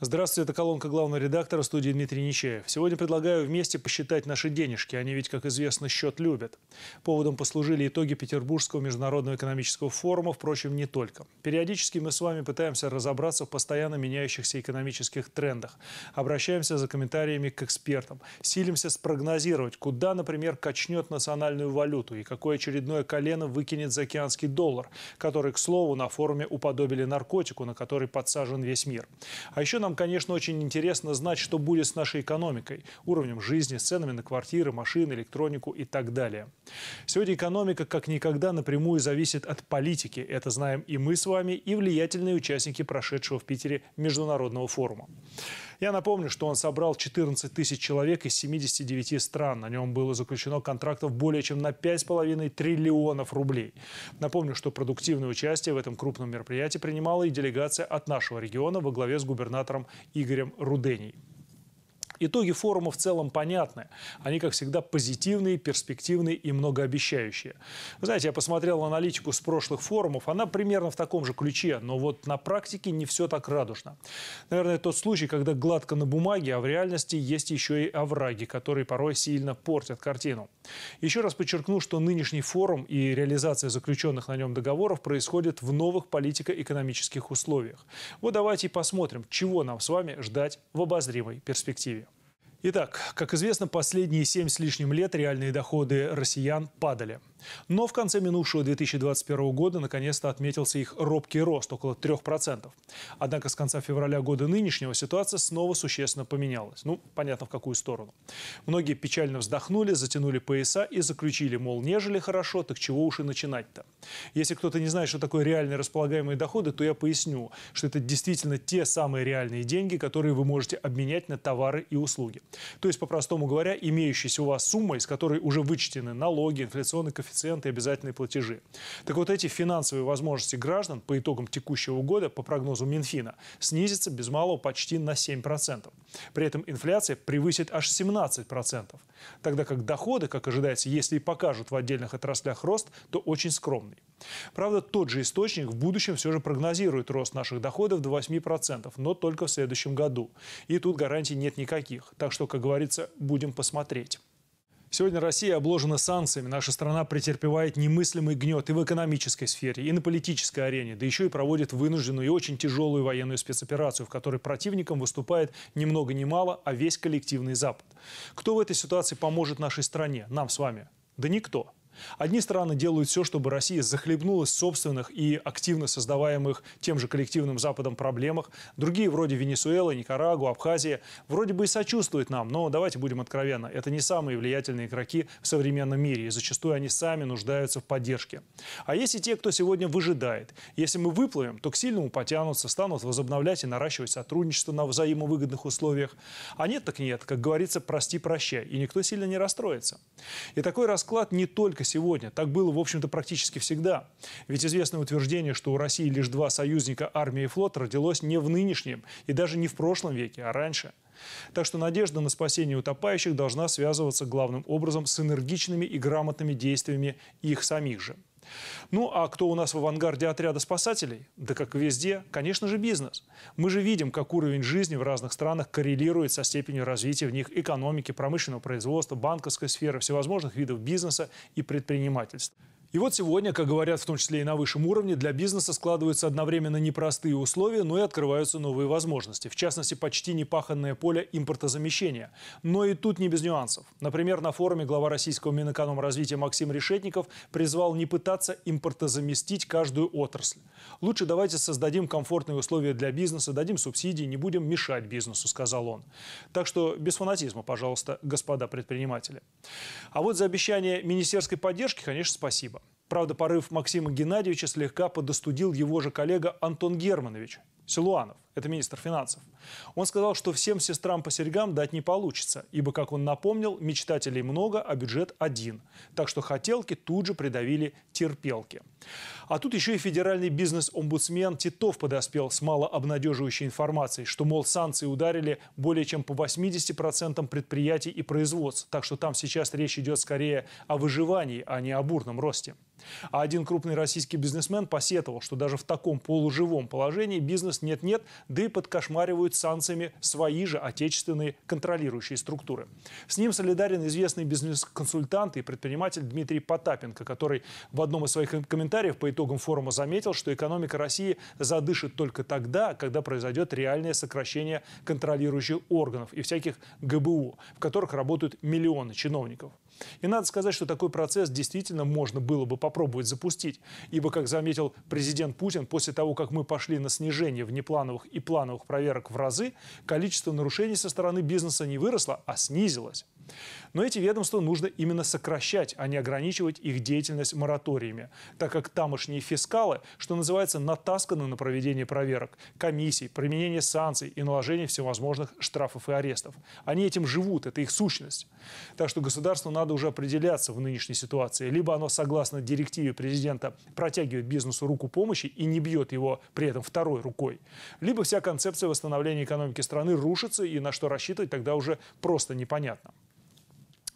Здравствуйте, это колонка главного редактора студии Дмитрий Нечаев. Сегодня предлагаю вместе посчитать наши денежки. Они ведь, как известно, счет любят. Поводом послужили итоги Петербургского международного экономического форума, впрочем, не только. Периодически мы с вами пытаемся разобраться в постоянно меняющихся экономических трендах. Обращаемся за комментариями к экспертам. Силимся спрогнозировать, куда, например, качнет национальную валюту и какое очередное колено выкинет заокеанский доллар, который, к слову, на форуме уподобили наркотику, на который подсажен весь мир. А еще на нам, конечно, очень интересно знать, что будет с нашей экономикой, уровнем жизни, с ценами на квартиры, машины, электронику и так далее. Сегодня экономика как никогда напрямую зависит от политики. Это знаем и мы с вами, и влиятельные участники прошедшего в Питере международного форума. Я напомню, что он собрал 14 тысяч человек из 79 стран. На нем было заключено контрактов более чем на 5,5 триллионов рублей. Напомню, что продуктивное участие в этом крупном мероприятии принимала и делегация от нашего региона во главе с губернатором Игорем Руденей. Итоги форума в целом понятны. Они, как всегда, позитивные, перспективные и многообещающие. Вы знаете, я посмотрел аналитику с прошлых форумов. Она примерно в таком же ключе, но вот на практике не все так радужно. Наверное, тот случай, когда гладко на бумаге, а в реальности есть еще и овраги, которые порой сильно портят картину. Еще раз подчеркну, что нынешний форум и реализация заключенных на нем договоров происходит в новых политико-экономических условиях. Вот давайте и посмотрим, чего нам с вами ждать в обозримой перспективе. Итак, как известно, последние семь с лишним лет реальные доходы россиян падали. Но в конце минувшего 2021 года наконец-то отметился их робкий рост, около 3%. Однако с конца февраля года нынешнего ситуация снова существенно поменялась. Ну, понятно, в какую сторону. Многие печально вздохнули, затянули пояса и заключили, мол, нежели хорошо, так чего уж и начинать-то. Если кто-то не знает, что такое реальные располагаемые доходы, то я поясню, что это действительно те самые реальные деньги, которые вы можете обменять на товары и услуги. То есть, по-простому говоря, имеющаяся у вас сумма, из которой уже вычтены налоги, инфляционный коэффициент, коэффициенты и обязательные платежи. Так вот эти финансовые возможности граждан по итогам текущего года, по прогнозу Минфина, снизятся без малого почти на 7%. При этом инфляция превысит аж 17%. Тогда как доходы, как ожидается, если и покажут в отдельных отраслях рост, то очень скромный. Правда, тот же источник в будущем все же прогнозирует рост наших доходов до 8%, но только в следующем году. И тут гарантий нет никаких. Так что, как говорится, будем посмотреть. Сегодня Россия обложена санкциями. Наша страна претерпевает немыслимый гнет и в экономической сфере, и на политической арене, да еще и проводит вынужденную и очень тяжелую военную спецоперацию, в которой противником выступает ни много ни мало, а весь коллективный Запад. Кто в этой ситуации поможет нашей стране, нам с вами? Да никто. Одни страны делают все, чтобы Россия захлебнулась в собственных и активно создаваемых тем же коллективным Западом проблемах. Другие, вроде Венесуэлы, Никарагуа, Абхазия, вроде бы и сочувствуют нам, но давайте будем откровенны, это не самые влиятельные игроки в современном мире, и зачастую они сами нуждаются в поддержке. А есть и те, кто сегодня выжидает. Если мы выплывем, то к сильному потянутся, станут возобновлять и наращивать сотрудничество на взаимовыгодных условиях. А нет так нет, как говорится, прости-прощай, и никто сильно не расстроится. И такой расклад не только сегодня. Так было, в общем-то, практически всегда. Ведь известное утверждение, что у России лишь два союзника армии и флот, родилось не в нынешнем и даже не в прошлом веке, а раньше. Так что надежда на спасение утопающих должна связываться главным образом с энергичными и грамотными действиями их самих же. Ну, а кто у нас в авангарде отряда спасателей? Да как везде, конечно же, бизнес. Мы же видим, как уровень жизни в разных странах коррелирует со степенью развития в них экономики, промышленного производства, банковской сферы, всевозможных видов бизнеса и предпринимательства. И вот сегодня, как говорят в том числе и на высшем уровне, для бизнеса складываются одновременно непростые условия, но и открываются новые возможности. В частности, почти непаханное поле импортозамещения. Но и тут не без нюансов. Например, на форуме глава российского Минэкономразвития Максим Решетников призвал не пытаться импортозаместить каждую отрасль. Лучше давайте создадим комфортные условия для бизнеса, дадим субсидии, не будем мешать бизнесу, сказал он. Так что без фанатизма, пожалуйста, господа предприниматели. А вот за обещание министерской поддержки, конечно, спасибо. Правда, порыв Максима Геннадьевича слегка подостудил его же коллега Антон Германович Силуанов это министр финансов, он сказал, что всем сестрам по серьгам дать не получится, ибо, как он напомнил, мечтателей много, а бюджет один. Так что хотелки тут же придавили терпелки. А тут еще и федеральный бизнес-омбудсмен Титов подоспел с малообнадеживающей информацией, что, мол, санкции ударили более чем по 80% предприятий и производств, так что там сейчас речь идет скорее о выживании, а не о бурном росте. А один крупный российский бизнесмен посетовал, что даже в таком полуживом положении бизнес нет-нет, да и подкошмаривают санкциями свои же отечественные контролирующие структуры. С ним солидарен известный бизнес-консультант и предприниматель Дмитрий Потапенко, который в одном из своих комментариев по итогам форума заметил, что экономика России задышит только тогда, когда произойдет реальное сокращение контролирующих органов и всяких ГБУ, в которых работают миллионы чиновников. И надо сказать, что такой процесс действительно можно было бы попробовать запустить, ибо, как заметил президент Путин, после того, как мы пошли на снижение внеплановых и плановых проверок в разы, количество нарушений со стороны бизнеса не выросло, а снизилось. Но эти ведомства нужно именно сокращать, а не ограничивать их деятельность мораториями, так как тамошние фискалы, что называется, натасканы на проведение проверок, комиссий, применение санкций и наложение всевозможных штрафов и арестов. Они этим живут, это их сущность. Так что государству надо уже определяться в нынешней ситуации. Либо оно, согласно директиве президента, протягивает бизнесу руку помощи и не бьет его при этом второй рукой, либо вся концепция восстановления экономики страны рушится, и на что рассчитывать тогда уже просто непонятно.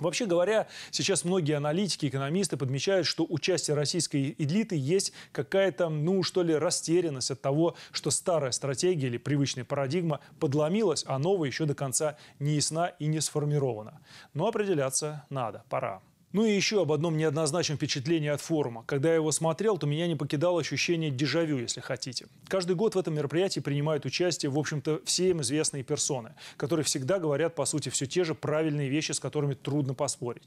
Вообще говоря, сейчас многие аналитики, экономисты подмечают, что участие российской элиты есть какая-то, ну что ли, растерянность от того, что старая стратегия или привычная парадигма подломилась, а новая еще до конца не ясна и не сформирована. Но определяться надо, пора. Ну и еще об одном неоднозначном впечатлении от форума. Когда я его смотрел, то меня не покидало ощущение дежавю, если хотите. Каждый год в этом мероприятии принимают участие, в общем-то, всем известные персоны, которые всегда говорят, по сути, все те же правильные вещи, с которыми трудно поспорить.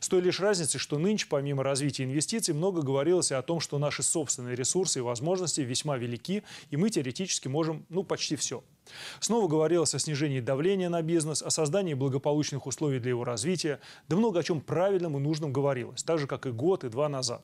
С той лишь разницей, что нынче, помимо развития инвестиций, много говорилось о том, что наши собственные ресурсы и возможности весьма велики, и мы теоретически можем, ну, почти все. Снова говорилось о снижении давления на бизнес, о создании благополучных условий для его развития, да много о чем правильном и нужном говорилось, так же, как и год и два назад.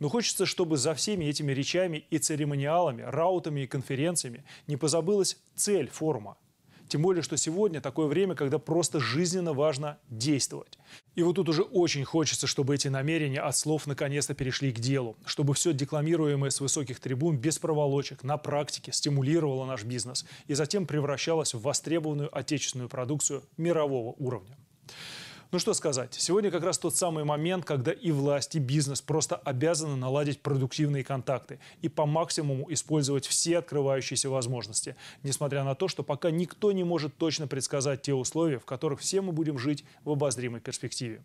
Но хочется, чтобы за всеми этими речами и церемониалами, раутами и конференциями не позабылась цель форума – тем более, что сегодня такое время, когда просто жизненно важно действовать. И вот тут уже очень хочется, чтобы эти намерения от слов наконец-то перешли к делу, чтобы все декламируемое с высоких трибун без проволочек на практике стимулировало наш бизнес и затем превращалось в востребованную отечественную продукцию мирового уровня. Ну что сказать, сегодня как раз тот самый момент, когда и власть, и бизнес просто обязаны наладить продуктивные контакты и по максимуму использовать все открывающиеся возможности, несмотря на то, что пока никто не может точно предсказать те условия, в которых все мы будем жить в обозримой перспективе.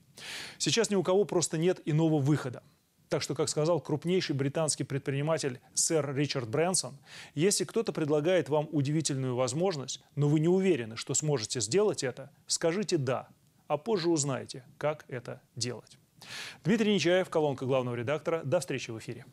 Сейчас ни у кого просто нет иного выхода. Так что, как сказал крупнейший британский предприниматель сэр Ричард Брэнсон, если кто-то предлагает вам удивительную возможность, но вы не уверены, что сможете сделать это, скажите «да», а позже узнаете, как это делать. Дмитрий Нечаев, колонка главного редактора. До встречи в эфире.